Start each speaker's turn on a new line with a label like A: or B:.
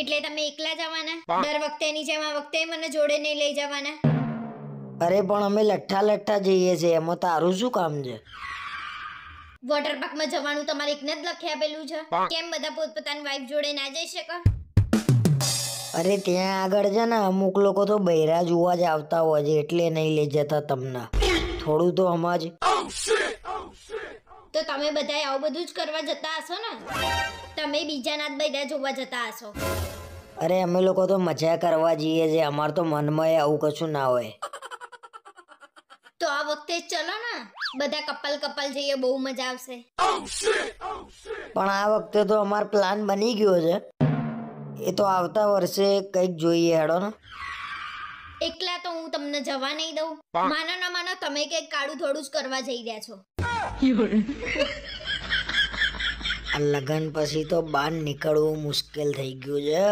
A: એટલે તમે એકલા જવાના દર વખતેની જેમ આ વખતે મને જોડે નહીં લઈ જવાના
B: અરે પણ અમે લઠ્ઠા લઠ્ઠા જઈએ છીએ એમાં તારું શું કામ છે
A: વોટર પાર્કમાં જવાનું તમારે એકને જ લખી આપેલું છે કેમ બધા પોતપોતાની વાઈફ જોડે ના જઈ શકે
B: અરે ત્યાં આગળ છે ને અમુક લોકો તો બૈરા જોવા જ આવતા હોય છે એટલે નહીં લઈ જતા તમને થોડું તો સમજ
C: તો તમે બધા આવું બધું જ કરવા જતા હશો ને તમે બીજા નાથ બધા જોવા જતા હશો
B: અરે અમે લોકો તો મજા કરવા જઈએ છે અમાર તો મનમાં આવું કશું ના હોય
D: તો આ વખતે ચલો ને બધા કપલ કપલ જઈએ બહુ મજા
E: આવશે
B: પણ આ વખતે તો અમાર પ્લાન બની ગયો છે એ તો આવતા વર્ષે કંઈક જોઈએ હેડો ને
E: એકલા તો હું તમને જવા નહીં દઉં માનો ના માનો તમે કંઈક કાળું થોડું જ કરવા જઈ રહ્યા છો
B: લગ્ન પછી તો બહાર નીકળવું મુશ્કેલ થઈ ગયું છે